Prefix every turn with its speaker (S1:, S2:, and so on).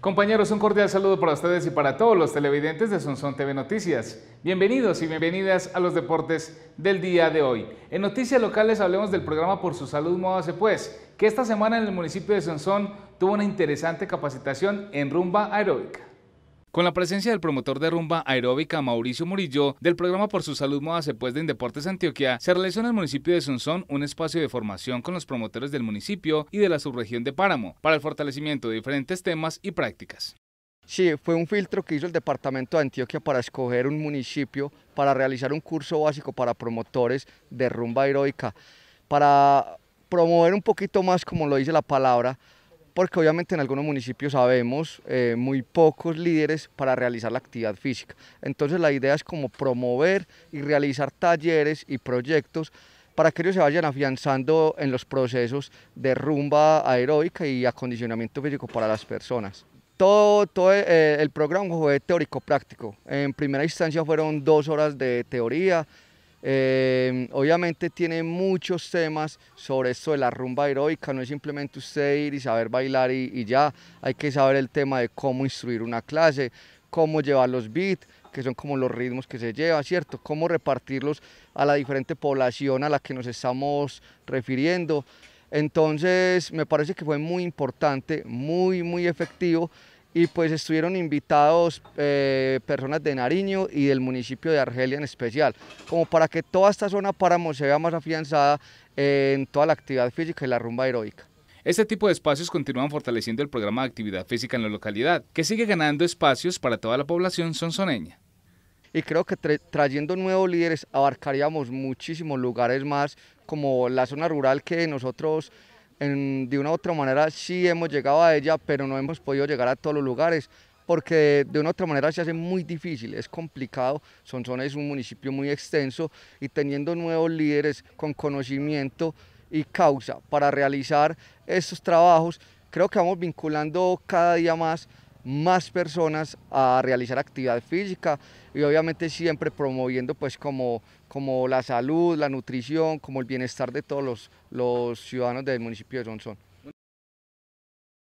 S1: Compañeros, un cordial saludo para ustedes y para todos los televidentes de Sonson TV Noticias. Bienvenidos y bienvenidas a los deportes del día de hoy. En Noticias Locales hablemos del programa Por su Salud Móvase Pues, que esta semana en el municipio de Sonsón tuvo una interesante capacitación en rumba aeróbica. Con la presencia del promotor de rumba aeróbica Mauricio Murillo, del programa Por su Salud Moda Sepues de Deportes Antioquia, se realizó en el municipio de Sonsón un espacio de formación con los promotores del municipio y de la subregión de Páramo para el fortalecimiento de diferentes temas y prácticas.
S2: Sí, fue un filtro que hizo el departamento de Antioquia para escoger un municipio para realizar un curso básico para promotores de rumba aeróbica, para promover un poquito más, como lo dice la palabra, porque obviamente en algunos municipios sabemos eh, muy pocos líderes para realizar la actividad física. Entonces la idea es como promover y realizar talleres y proyectos para que ellos se vayan afianzando en los procesos de rumba aeróbica y acondicionamiento físico para las personas. Todo, todo eh, el programa fue teórico-práctico. En primera instancia fueron dos horas de teoría, Em, obviamente tiene muchos temas sobre esto de la rumba heroica, no es simplemente usted ir y saber bailar y, y ya, hay que saber el tema de cómo instruir una clase, cómo llevar los beats, que son como los ritmos que se lleva, ¿cierto? Cómo repartirlos a la diferente población a la que nos estamos refiriendo. Entonces me parece que fue muy importante, muy, muy efectivo y pues estuvieron invitados eh, personas de Nariño y del municipio de Argelia en especial, como para que toda esta zona páramo se vea más afianzada eh, en toda la
S1: actividad física y la rumba heroica. Este tipo de espacios continúan fortaleciendo el programa de actividad física en la localidad, que sigue ganando espacios para toda la población sonsoneña. Y creo que
S2: trayendo nuevos líderes abarcaríamos muchísimos lugares más, como la zona rural que nosotros de una u otra manera sí hemos llegado a ella, pero no hemos podido llegar a todos los lugares porque de una u otra manera se hace muy difícil, es complicado, son es un municipio muy extenso y teniendo nuevos líderes con conocimiento y causa para realizar estos trabajos, creo que vamos vinculando cada día más más personas a realizar actividad física y obviamente siempre promoviendo pues como, como la salud, la nutrición, como el bienestar de todos los, los ciudadanos del municipio de Sonsón.